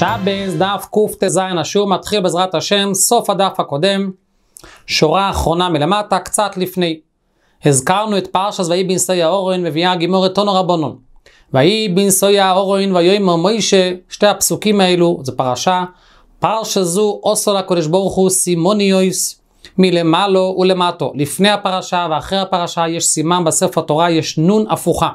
שבס, דף קטז, השיעור מתחיל בעזרת השם, סוף הדף הקודם, שורה אחרונה מלמטה, קצת לפני. הזכרנו את פרשס ויהי בנסוי האורן, מביאה הגימורת תונו רבנון. ויהי בנסוי האורן ויאמר מוישה, שתי הפסוקים האלו, זו פרשה, פרשה זו עושה לקדוש ברוך הוא סימוניוס מלמעלו ולמטו. לפני הפרשה ואחרי הפרשה יש סימן בספר תורה, יש נון הפוכה.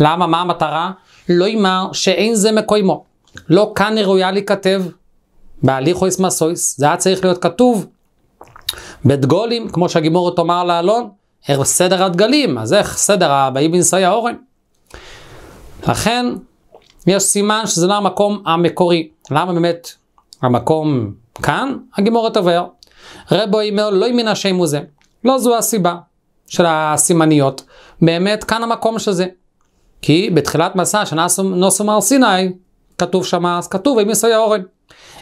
למה? מה המטרה? לא יימר שאין זה מקוימו. לא כאן ראויה להיכתב, בהליכו מסויס זה היה צריך להיות כתוב בדגולים, כמו שהגימורו תאמר לאלון, סדר הדגלים, אז איך סדר הבאי בנשאי האורן. לכן, יש סימן שזה לא המקום המקורי. למה באמת המקום כאן? הגימורו תבהר. רבו אימו לא מן השם הוא זה. לא זו הסיבה של הסימניות. באמת כאן המקום של זה. כי בתחילת מסע שנוסו מר סיני, כתוב שמה, אז כתוב יסוי האורן.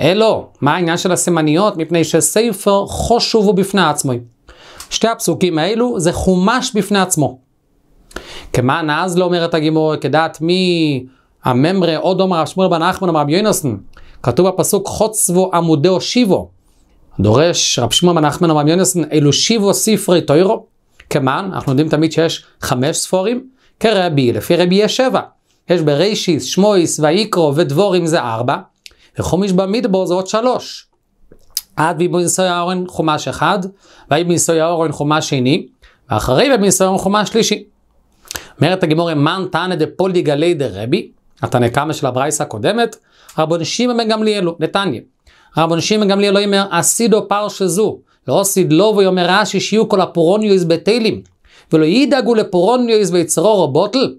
אלו, מה העניין של הסימניות? מפני שספר חושבו בפני עצמו. שתי הפסוקים האלו זה חומש בפני עצמו. כמען אז לא אומרת הגימור, כדעת מי הממרה עוד אומר רב שמואל בן אחמן אמר רב יונסון. כתוב בפסוק חוצבו עמודי הושיבו. דורש רב שמואל בן אחמן אמר רב יונסון אלו שיבו ספרי תוירו. כמען, אנחנו יודעים תמיד שיש חמש ספורים, כרבי, לפי רבי יש שבע. יש ברישיס, שמויס, ויקרו ודבורים זה ארבע, וחומיש במדבור זה עוד שלוש. עד במיסוי האורן חומש אחד, ויהי במיסוי האורן חומש שני, ואחרי במיסוי האורן חומש שלישי. אומרת הגמורה, מן תנא דפולי גלי דרבי, התנא קמא של הברייסה הקודמת, רבון שמעון בן גמליאלו, נתניה. רבון שמעון גמליאלו אומר, אסידו פרשה זו, לא לו ויאמר רש"י שיהיו כל הפורוניוס בתהילים, ולא ידאגו לפורוניוס ויצרורו בוטל,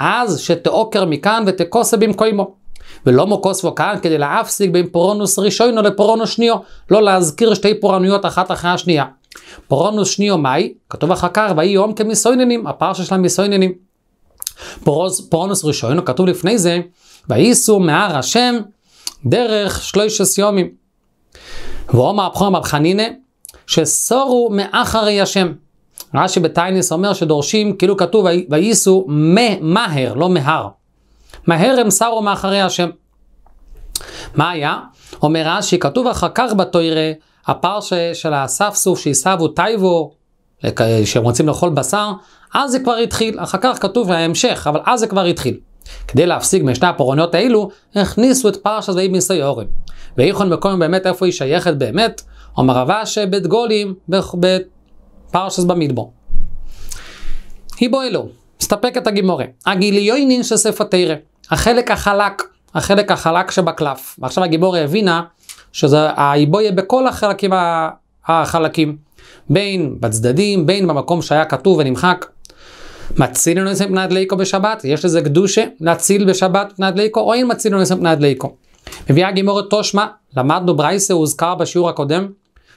אז שתעוקר מכאן ותכוסה במקומו. ולא מוקוסבו כאן כדי להפסיק בין פורונוס ראשונו לפורונוס שניו, לא להזכיר שתי פורענויות אחת אחרי השנייה. פורונוס שניו מאי, כתוב אחר כך, ויהי יום כמסויננים, הפרשה של המסויננים. פורוס, פורונוס ראשון, כתוב לפני זה, וייסו מהר השם דרך שלושת סיומים. ואומר הבכור המבחנינה, שסורו מאחרי השם. רש"י בטיינס אומר שדורשים, כאילו כתוב, וייסו ממהר, לא מהר. מהר הם שרו מאחרי השם. מה היה? אומר רש"י, כתוב אחר כך בתוירה, הפרשה של האספסוף שעשו טייבו, שהם רוצים לאכול בשר, אז זה כבר התחיל, אחר כך כתוב ההמשך, אבל אז זה כבר התחיל. כדי להפסיק משני הפורעניות האלו, הכניסו את פרשת ואי מיסי אורן. ואיכון מקום באמת איפה היא שייכת באמת, אומר רבה שבית גולים, בית פרשס במדבור. היבו אלו, מסתפקת הגימורה, הגיליונין של ספר תירא, החלק החלק, החלק החלק שבקלף. ועכשיו הגימורה הבינה שזה היבויה בכל החלקים, החלקים, בין בצדדים, בין במקום שהיה כתוב ונמחק. מצילנו נעשה פני ליקו בשבת, יש לזה קדושה, להציל בשבת פני ליקו, או אין מצילנו נעשה פני ליקו. מביאה הגימורת תושמה, למדנו ברייסה, הוזכר בשיעור הקודם,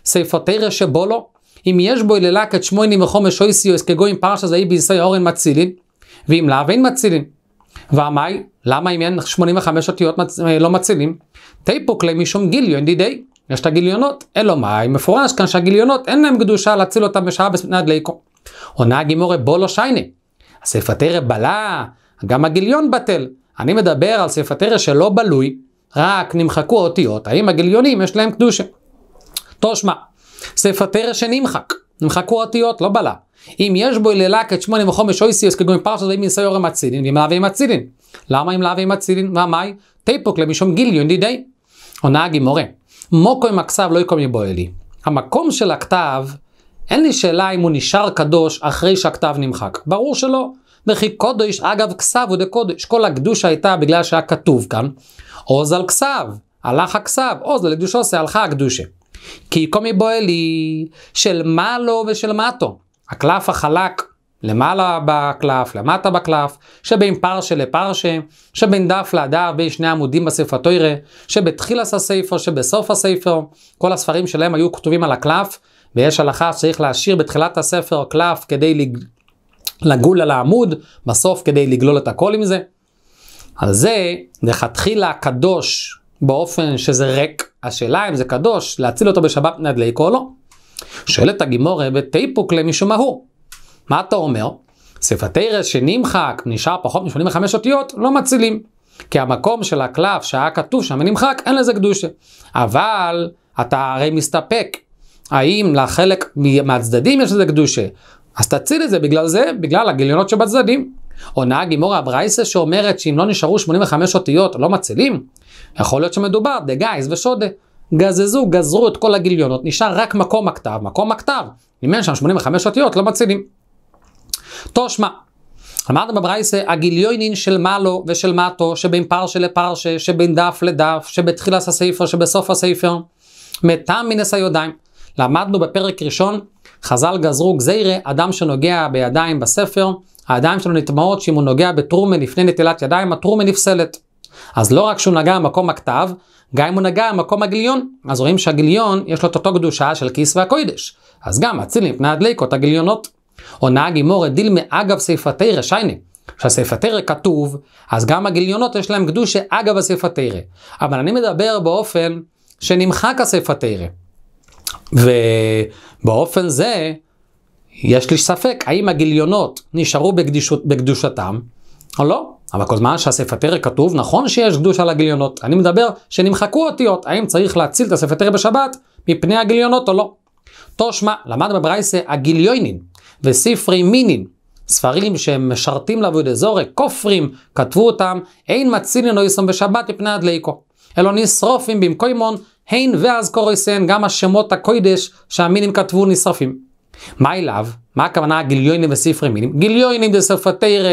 ספר תירא שבו לו, אם יש בו אללה אללקת שמוינים וחומש אויסיוס כגויים פרשס ויהי בישראל אורן מצילין, ואם לאו אין מצילין. ועמי, למה אם אין 85 אותיות מצ... אה, לא מצילים? תיפוק להם משום גיליון די די. יש את הגיליונות, אלא מאי, מפורש כאן שהגיליונות אין להם קדושה להציל אותם בשעה בספנד ליקו. עונה הגימורי בולו לא שייני. ספתרא בלה, גם הגיליון בטל. אני מדבר על ספתרא שלא בלוי, רק נמחקו האותיות, האם הגיליונים יש להם קדושה? תושמע, ספר תרא שנמחק, נמחקו אותיות, לא בלה. אם יש בו אללה כתשמונים וחומש איסיוס כגון פרשת ואין ואם יסיור המצילין, ואם עם הצילין. למה אם לאווה להביא מצילין? ומאי? תיפוק למישום גיליון דידי. עונה הגימורה, מוקו עם הכסב לא יקום יבוא אלי. המקום של הכתב, אין לי שאלה אם הוא נשאר קדוש אחרי שהכתב נמחק. ברור שלא. וכי קודש, אגב כסב הוא דקודש. כל הקדושה הייתה בגלל שהיה כתוב כאן, עוז על כסב, הלך הכסב, עוז על הקדושו, הלכה הקדושה. כי קומי בועלי של מעלו לא ושל מטו. הקלף החלק, למעלה בקלף, למטה בקלף, שבין פרשה לפרשה, שבין דף לאדר, בין שני עמודים בספר תוירה, שבתחילס הספר, שבסוף הספר, כל הספרים שלהם היו כתובים על הקלף, ויש הלכה שצריך להשאיר בתחילת הספר קלף כדי לגול על העמוד, בסוף כדי לגלול את הכל עם זה. על זה, לכתחילה הקדוש, באופן שזה ריק, השאלה אם זה קדוש להציל אותו בשבת נדליקו או לא. שואלת הגימורה בתיפוק למישהו מהו. מה אתה אומר? שפתי רס שנמחק, נשאר פחות מ-85 אותיות, לא מצילים. כי המקום של הקלף שהיה כתוב שם ונמחק, אין לזה קדושה. אבל אתה הרי מסתפק. האם לחלק מהצדדים יש לזה קדושה? אז תציל את זה בגלל זה, בגלל הגיליונות שבצדדים. עונה גימורה ברייסה שאומרת שאם לא נשארו 85 אותיות לא מצילים, יכול להיות שמדובר דגייז ושודה. גזזו, גזרו את כל הגיליונות, נשאר רק מקום הכתב, מקום הכתב. אם אין שם 85 אותיות לא מצילים. תושמע, אמרת בברייסה, הגיליונין של מעלו לא ושל מטו, שבין פרשה לפרשה, שבין דף לדף, שבתחילת הספר, שבסוף הספר, מתם מנס היודיים. למדנו בפרק ראשון, חז"ל גזרו גזירה, אדם שנוגע בידיים בספר, הידיים שלו נטמעות שאם הוא נוגע בטרומן לפני נטילת ידיים, הטרומן נפסלת. אז לא רק שהוא נגע במקום הכתב, גם אם הוא נגע במקום הגיליון, אז רואים שהגיליון יש לו את אותו קדושה של כיס והקוידש. אז גם מצילים מפני הדליקות הגיליונות. או נהג אמור מאגב אגב רשייני. שיינה. רא כתוב, אז גם הגיליונות יש להם קדושה אגב רא. אבל אני מדבר באופן שנמחק רא. ובאופן זה, יש לי ספק האם הגיליונות נשארו בקדישות, בקדושתם או לא. אבל כל זמן שהספר שהספתר כתוב, נכון שיש קדוש על הגיליונות. אני מדבר שנמחקו אותיות, האם צריך להציל את הספר הספתר בשבת מפני הגיליונות או לא. תושמע, למד בברייסה הגיליונים וספרי מינים, ספרים שהם משרתים לעבוד אזורי, כופרים, כתבו אותם, אין מצילין או איסון בשבת מפני הדליקו. אלא נשרופים במקוימון, הן ואז ואזכוריסן, גם השמות הקוידש שהמינים כתבו נשרפים. מה אליו? מה הכוונה גיליונים וספרי מינים? גיליונים זה ספתרא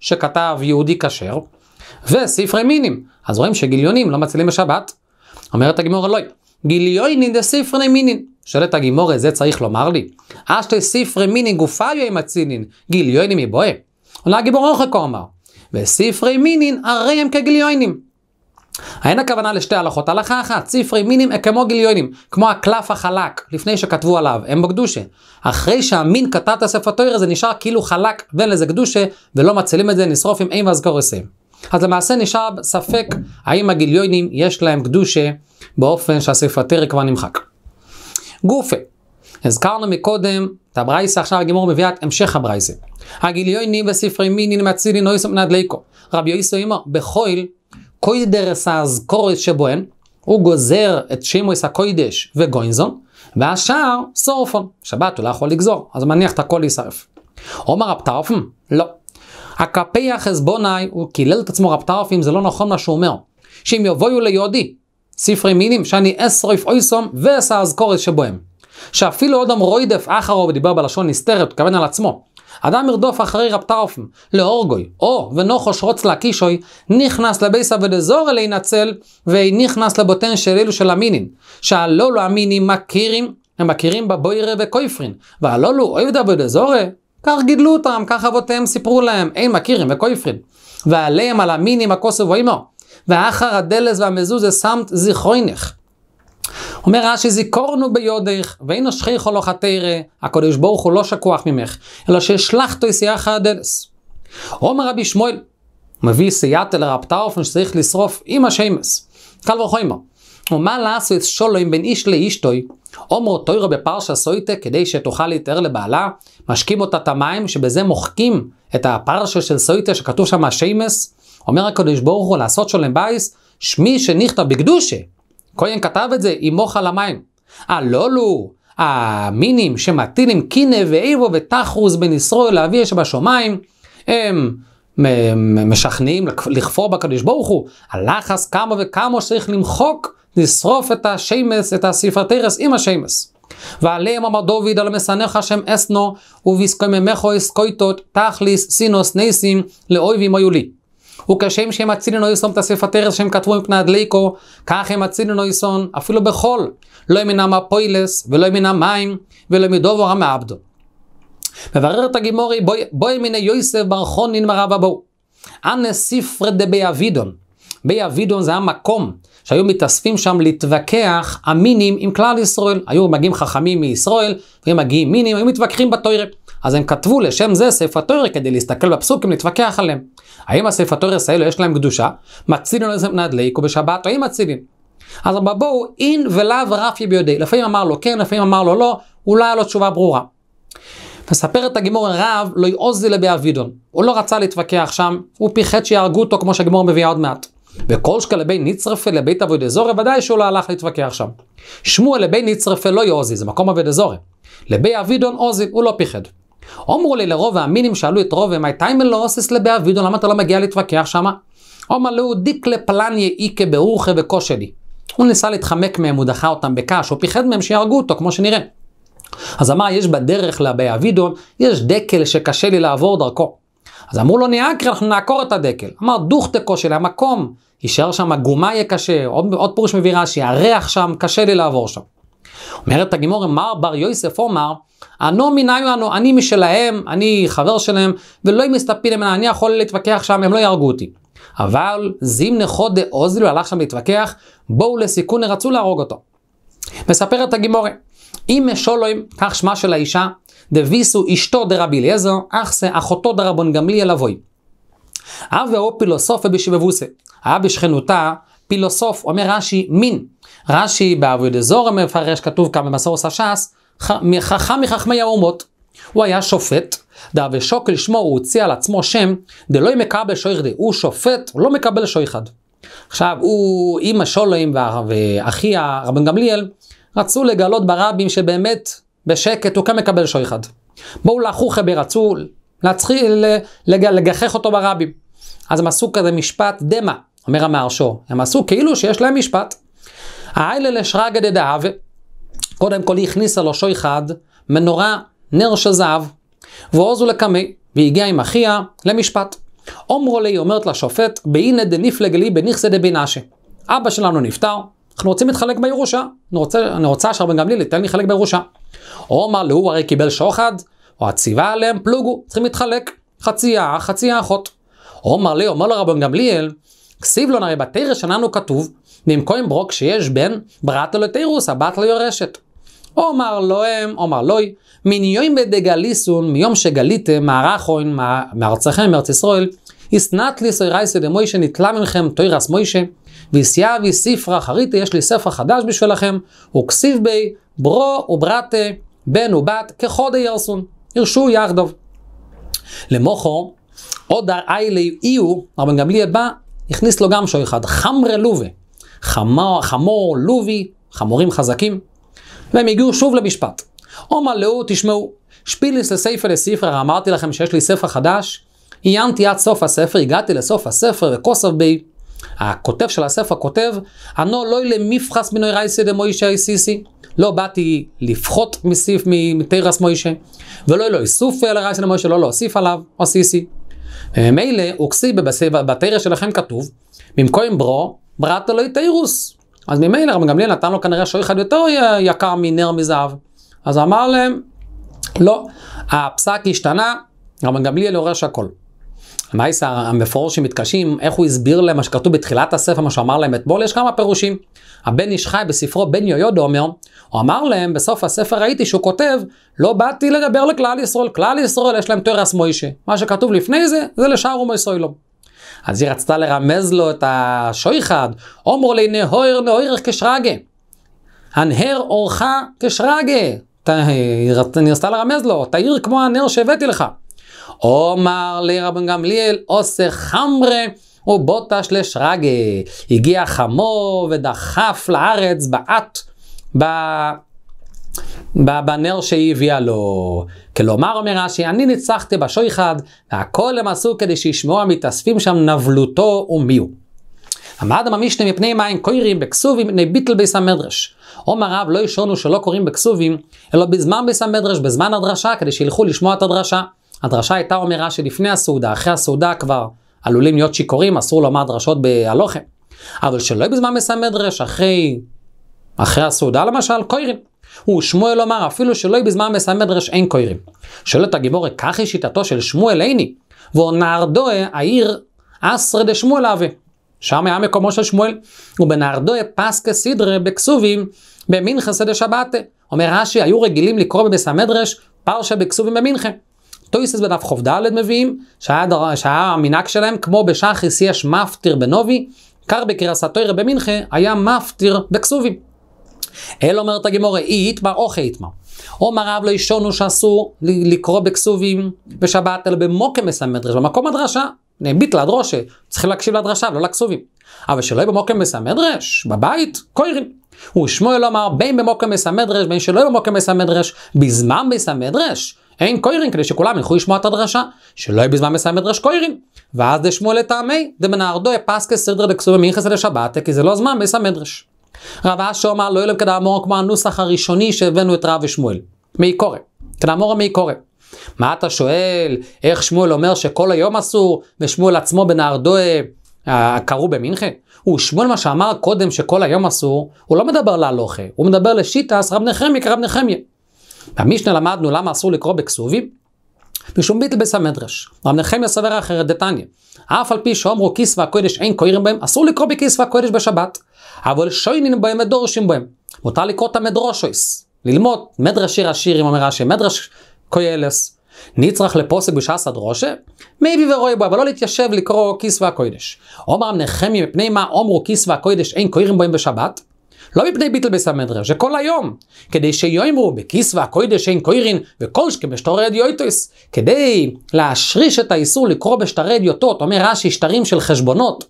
שכתב יהודי כשר, וספרי מינים. אז רואים שגיליונים לא מצילים בשבת. אומרת הגימורה לא, גיליונים זה ספרי מינים. שואלת הגימורה, זה צריך לומר לי? אשתי ספרי מיני גופיו עם הצינין, גיליונים יבואה. עונה הגיבור אוכל כה אמר, וספרי מינים הרי הם כגיליונים. אין הכוונה לשתי הלכות, הלכה אחת, ספרי מינים כמו גיליונים, כמו הקלף החלק, לפני שכתבו עליו, הם בקדושה. אחרי שהמין קטע את הספר תוירה זה נשאר כאילו חלק ואין לזה קדושה, ולא מצילים את זה, נשרוף עם אימה זקורסים. אז למעשה נשאר ספק האם הגיליונים יש להם קדושה באופן שהספר תוירה כבר נמחק. גופה, הזכרנו מקודם את הברייסה, עכשיו הגימור מביאה את המשך הברייסה. הגיליונים וספרי מינין מצילין נויסם נדליקו. רבי יוסי אמר, בחויל קוידרס אז קורס שבוהן, הוא גוזר את שימוס הקוידש וגוינזון, והשאר סורפון, שבת הוא לא יכול לגזור, אז מניח את הכל להישרף. עומר הפטרפם? לא. הקפח חסבוני, הוא קילל את עצמו רפטרפים, זה לא נכון מה שהוא אומר. שאם יבואו ליהודי, ספרי מינים, שאני אסרף אויסום ואסא אזכורס שבוהם. שאפילו אודם רוידף אחרו ודיבר בלשון נסתרת, הוא התכוון על עצמו. אדם ירדוף אחרי רפטרפם, לאורגוי, או ונוחוש רוץ להקישוי, נכנס לביסה ולזור אלי נצל, ונכנס לבוטן של אלו של המינים. שהלולו המינים מכירים, הם מכירים בבוירה וקויפרין, והלולו לא אויבדה ולזורה, כך גידלו אותם, כך אבותיהם סיפרו להם, אין מכירים וקויפרין. ועליהם על המינים הכוסף ואימו. ואחר הדלס והמזוזה סמת זיכרוינך. אומר רש"י, זיכורנו ביודך, ואין אשכיחו לא תרא, הקדוש ברוך הוא לא שכוח ממך, אלא שהשלחתו סייחא הדלס. אומר רבי שמואל, מביא סייעתא לרב טרפון שצריך לשרוף עם השמס. קל וחומר. ומה לעשו לעשות שולם בין איש לאישתוי? אומרו תוירו בפרשה סויטה כדי שתוכל להתאר לבעלה, משקים אותה את המים שבזה מוחקים את הפרשה של סויטה שכתוב שם השמס. אומר הקדוש ברוך הוא לעשות שולם בייס, שמי שנכתב בקדושה. כהן כתב את זה, ימוך על המים. הלולו, אה, לא המינים שמטילים קינא ואיבו ותחרוז בן ישראל לאבי אש בשמיים, הם משכנעים לכפור בקדוש ברוך הוא. הלחס כמה וכמה שצריך למחוק, לשרוף את השמס, את הספרתרס עם השמס. ועליהם אמר דוד על משנאיך השם אסנו וביסקוי ממכו אסקויטות תכליס סינוס נסים לאויבים היו לי. וכשם שהם הצילנו איסון את הספטרס שהם כתבו מפני הדליקו, כך הם הצילנו איסון אפילו בחול, לא מן המפוילס ולא מן המים ולא מדובו מדובור המעבדו. מבררת הגימורי בואי מיני יוסף בר חונין מרב אבו. אנא ספרי דבי אבידון. בי אבידון זה המקום שהיו מתאספים שם להתווכח המינים עם כלל ישראל. היו מגיעים חכמים מישראל, והיו מגיעים מינים, היו מתווכחים בתוירת. אז הם כתבו לשם זה ספר תוירה כדי להסתכל בפסוקים, להתווכח עליהם. האם הספר תוירס האלו יש להם קדושה? מצילין לזם נדליקו בשבת, או אם מצילין. אז אמר בואו אין ולאו רפי ביודעי. לפעמים אמר לו כן, לפעמים אמר לו לא, אולי היה לא לו תשובה ברורה. מספר את הגימור הרב לא יעוזי לבי אבידון. הוא לא רצה להתווכח שם, הוא פיחד שיהרגו אותו כמו שהגימור מביאה עוד מעט. וכל שקל לבי נצרפה לבית אבוי דזורי, ודאי שהוא לא הלך להתווכח שם. שמואל לבי נצרפה לא יעוזי, זה מקום אבוי דזורי. לבי אבידון עוזי, הוא לא פיחד. אמרו לי לרוב האמינים שאלו את רוב מי טיימל לא אוסס לבעבידו, למה אתה לא מגיע להתווכח שמה? אמר לו דיק לפלניה איקה ברוכה וכושלי. הוא ניסה להתחמק מהם, הוא דחה אותם בקש, הוא פיחד מהם שיהרגו אותו, כמו שנראה. אז אמר, יש בדרך אבידון, יש דקל שקשה לי לעבור דרכו. אז אמרו לו, נהיה נעקר, אנחנו נעקור את הדקל. אמר, דוכטה של המקום, יישאר שם הגומה יהיה קשה, עוד, עוד פירוש מביא רש"י, הריח שם, קשה לי לעבור שם. אומרת הגמור, מר בר יוסף אומר, אנו מניין אנו, אני משלהם, אני חבר שלהם, ולא אם מסתפין ממנה, אני יכול להתווכח שם, הם לא יהרגו אותי. אבל זימנכו דאוזילו הלך שם להתווכח, בואו לסיכון, רצו להרוג אותו. מספר את הגימורי, אם משולוים, כך שמה של האישה, דוויסו אשתו דרבי אליעזר, אחסה אחותו דרבון גמליאל אבוי. אב ואו פילוסופה בשבבוסה, היה בשכנותה פילוסוף, אומר רש"י, מין. רש"י בעבודת זורם מפרש, כתוב כאן במסורס הש"ס, חכם מחכמי האומות. הוא היה שופט, דא ושוקל שמו הוא הוציא על עצמו שם, דלא מקבל שויך די, הוא שופט, הוא לא מקבל אחד. עכשיו, הוא, אימא שולם ואחי הרבן גמליאל, רצו לגלות ברבים שבאמת בשקט הוא כן מקבל אחד. בואו לחוכה ברצו להתחיל לג, לגחך אותו ברבים. אז הם עשו כזה משפט דמה, אומר המארשו, הם עשו כאילו שיש להם משפט. האיילה לשרגא דדאווה. קודם כל היא הכניסה לו שויחד, מנורה נר של זהב. ועוזו לקמי, והגיע עם אחיה למשפט. עומרו לי אומרת לשופט, בהינא דניפלג לי בנכסה דבינשי. אבא שלנו נפטר, אנחנו רוצים להתחלק בירושה. אני רוצה, רוצה שרבן גמליאל ייתן לי חלק בירושה. עומר להוא הרי קיבל שוחד, או הציבה עליהם פלוגו, צריכים להתחלק. חצי האח, חצי האחות. עומר לי אומר לרבן גמליאל, כסיב לו נראה בתרש שלנו כתוב, נמכו עם ברוק שיש בן, ברת לו לתירוס, הבת לא יורשת. אומר להם, אומר לוי, מן בדגליסון, מיום שגליתם, מערכון, מארצכם, מארץ ישראל, איסנת ליסוי רייסי דמוישה, נתלה ממכם תוירס מוישה, ויסיה ויספרה חריטה, יש לי ספר חדש בשבילכם, וכסיב בי, ברו וברתה, בן ובת, כחודי ירסון, ירשו יחדוב. למוחו, עוד איילי איו, רבן גמליאל בא, הכניס לו גם שוי אחד, חמרה לובי, חמור, חמור לובי, חמורים חזקים. והם הגיעו שוב למשפט. עומר לאו, תשמעו, שפיליס לספר לספרר, אמרתי לכם שיש לי ספר חדש? עיינתי עד סוף הספר, הגעתי לסוף הספר וכוסף בי. הכותב של הספר כותב, אנו לא למפחס מנוי רייסי דמוישה איסיסי. לא באתי לפחות מסיף מתרס מוישה, ולא לא איסוף לרייסי דמוישה, לא להוסיף עליו, או סיסי. וממילא, אה, אוקסי בתרס שלכם כתוב, ממקום ברו, בראת אלוהי תירוס. אז ממילא רבי גמליאל נתן לו כנראה שור אחד יותר יקר מנר מזהב. אז אמר להם, לא, הפסק השתנה, רבי גמליאל יורש הכל. המייס המפורשים מתקשים, איך הוא הסביר להם מה שכתוב בתחילת הספר, מה שאמר להם אתמול, יש כמה פירושים. הבן איש חי בספרו בן יויודו אומר, הוא אמר להם, בסוף הספר ראיתי שהוא כותב, לא באתי לדבר לכלל ישראל, כלל ישראל יש להם תרס מוישה. מה שכתוב לפני זה, זה לשאר אומי לא. אז היא רצתה לרמז לו את השויחד, אומרו לי נהויר נהוירך כשרגה. הנהר אורך כשרגה. אני רצתה לרמז לו, תאיר כמו הנר שהבאתי לך. אומר לי רבן גמליאל, עושה חמרה ובוטש לשרגה. הגיע חמו ודחף לארץ, בעט בנר שהיא הביאה לו. כלומר, אומר רש"י, אני ניצחתי בשויחד, והכל הם עשו כדי שישמעו המתאספים שם נבלותו ומיהו. עמד המשנה מפני מים קוירים בכסובים מפני ביטל ביס המדרש. עומר רב לא ישונו שלא קוראים בכסובים, אלא בזמן ביס המדרש, בזמן הדרשה, כדי שילכו לשמוע את הדרשה. הדרשה הייתה אומרה שלפני הסעודה, אחרי הסעודה כבר עלולים להיות שיכורים, אסור לומר דרשות בהלוכם. אבל שלא בזמן ביס המדרש, אחרי אחרי הסעודה למשל, קוירים. הוא שמואל אמר אפילו שלא בזמן מסמדרש אין קוירים. שואלת הגיבורת, כך היא שיטתו של שמואל איני, ונערדוה העיר אסרי דשמואל אבי. שם היה מקומו של שמואל, ובנערדוה פסקה סדרה בכסובים במנחה סדה שבתה. אומר רש"י, היו רגילים לקרוא במסמדרש פרשה בכסובים במנחה. טויסס בדף ח"ד מביאים, שהיה, דר... שהיה המנהג שלהם, כמו בשחריס יש מפטיר בנובי, קר בקרסתוירה במנחה היה מפטיר בכסובים. אלא אומרת הגמורה, אי יתמר או חי יתמר. עומר רב לא ישונו שאסור לקרוא בכסובים בשבת, אלא במוקם מסמל מדרש, במקום הדרשה. נביט לדרושה, צריכים להקשיב לדרשה ולא לכסובים. אבל שלא יהיה במוקם מסמדרש, בבית, קוירים. ושמואל אמר בין במוקם מסמדרש, בין שלא יהיה במוקם מסמדרש, בזמן מסמדרש. אין קוירים, כדי שכולם ילכו לשמוע את הדרשה, שלא יהיה בזמן מסיים מדרש קוירין. ואז דשמואל לטעמי, דמנהרדו יפסקס סדרה דקסובי מיכס לשבת, כי זה לא זמן מסיים מדרש. רב אשר אומר לא ילם כדאמור כמו הנוסח הראשוני שהבאנו את רב ושמואל. מי קורא. כדאמור מי קורא. מה אתה שואל? איך שמואל אומר שכל היום אסור, ושמואל עצמו בנהרדואה אה, קראו במינכן? הוא שמואל מה שאמר קודם שכל היום אסור, הוא לא מדבר להלוכה, הוא מדבר לשיטס רב נחמיה כרב נחמיה. במשנה למדנו למה אסור לקרוא בכסובים. משום ביטל ביס המדרש. רב נחמיה סבר אחרת דתניא. אף על פי שאומרו כיסווה הקודש אין כהירים בהם, אסור לקרוא בכיסווה הקודש בשבת. אבל שוינין בהם ודורשים בהם. מותר לקרוא את המדרושויס. ללמוד מדרש שיר השירים אומר רש"י, מדרש קוילס. נצרך לפוסק בש"ס הדרושה? מייבי ורואה בו, אבל לא להתיישב לקרוא כיסווה הקודש. אומר נחמיה מפני מה אומרו כיסווה הקודש אין כהירים בהם בשבת? לא מפני ביטל בסמדרר, שכל היום, כדי שיאמרו בכיסווה קוידש אין קוירין וקולשקה בשטרי אדיוטוס, כדי להשריש את האיסור לקרוא בשטרי אדיוטות, אומר רש"י שטרים של חשבונות,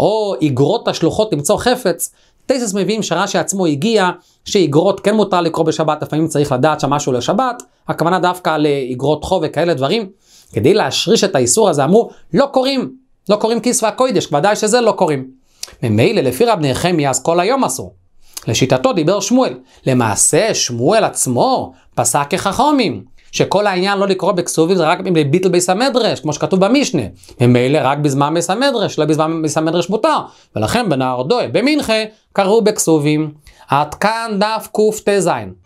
או איגרות השלוחות למצוא חפץ, טייסס מביאים שרש"י עצמו הגיע, שאיגרות כן מותר לקרוא בשבת, לפעמים צריך לדעת שם משהו לשבת, הכוונה דווקא לאיגרות חוב וכאלה דברים. כדי להשריש את האיסור הזה אמרו, לא קוראים, לא קוראים כיסווה קוידש, ודאי שזה לא קוראים. ממילא לפי רב נחמיה אז כל היום אסור. לשיטתו דיבר שמואל. למעשה, שמואל עצמו פסק כחכומים. שכל העניין לא לקרוא בכסובים זה רק ביטל ביס המדרש, כמו שכתוב במשנה. ממילא רק בזמן ביס המדרש, לא בזמן ביס המדרש מותר. ולכן בנהר דוי במנחה קראו בכסובים. עד כאן דף קט"ז.